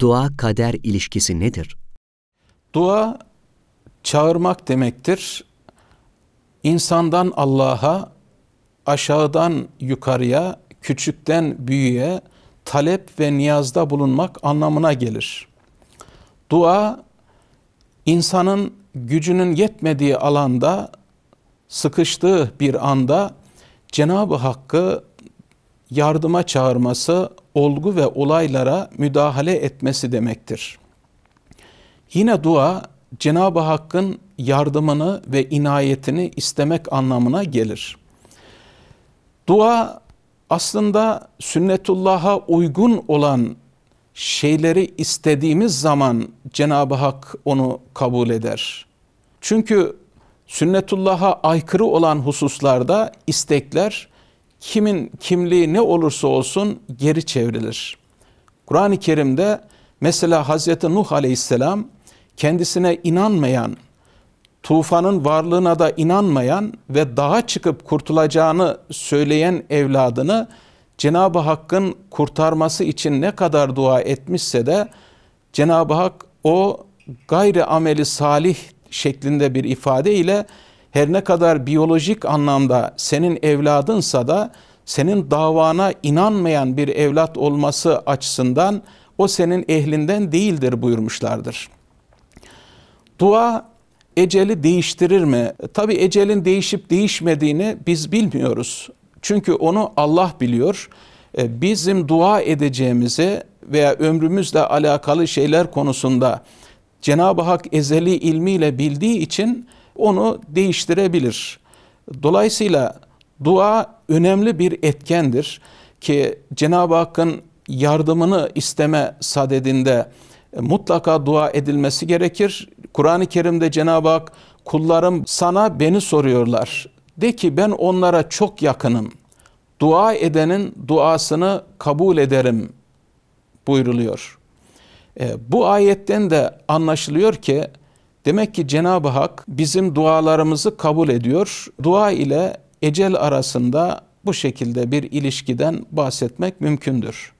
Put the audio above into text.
dua-kader ilişkisi nedir? Dua çağırmak demektir. İnsandan Allah'a, aşağıdan yukarıya, küçükten büyüğe talep ve niyazda bulunmak anlamına gelir. Dua insanın gücünün yetmediği alanda sıkıştığı bir anda Cenab-ı Hakk'ı yardıma çağırması, olgu ve olaylara müdahale etmesi demektir. Yine dua Cenab-ı Hakk'ın yardımını ve inayetini istemek anlamına gelir. Dua aslında sünnetullah'a uygun olan şeyleri istediğimiz zaman Cenab-ı Hak onu kabul eder. Çünkü sünnetullah'a aykırı olan hususlarda istekler kimin kimliği ne olursa olsun geri çevrilir. Kur'an-ı Kerim'de mesela Hazreti Nuh Aleyhisselam kendisine inanmayan, tufanın varlığına da inanmayan ve dağa çıkıp kurtulacağını söyleyen evladını Cenab-ı Hakk'ın kurtarması için ne kadar dua etmişse de Cenab-ı Hak o gayri ameli salih şeklinde bir ifade ile her ne kadar biyolojik anlamda senin evladınsa da senin davana inanmayan bir evlat olması açısından o senin ehlinden değildir buyurmuşlardır. Dua eceli değiştirir mi? E, Tabi ecelin değişip değişmediğini biz bilmiyoruz. Çünkü onu Allah biliyor. E, bizim dua edeceğimizi veya ömrümüzle alakalı şeyler konusunda Cenab-ı Hak ezeli ilmiyle bildiği için onu değiştirebilir. Dolayısıyla dua önemli bir etkendir ki Cenab-ı Hakk'ın yardımını isteme sadedinde e, mutlaka dua edilmesi gerekir. Kur'an-ı Kerim'de Cenab-ı Hak kullarım sana beni soruyorlar. De ki ben onlara çok yakınım. Dua edenin duasını kabul ederim buyruluyor. E, bu ayetten de anlaşılıyor ki Demek ki Cenab-ı Hak bizim dualarımızı kabul ediyor. Dua ile ecel arasında bu şekilde bir ilişkiden bahsetmek mümkündür.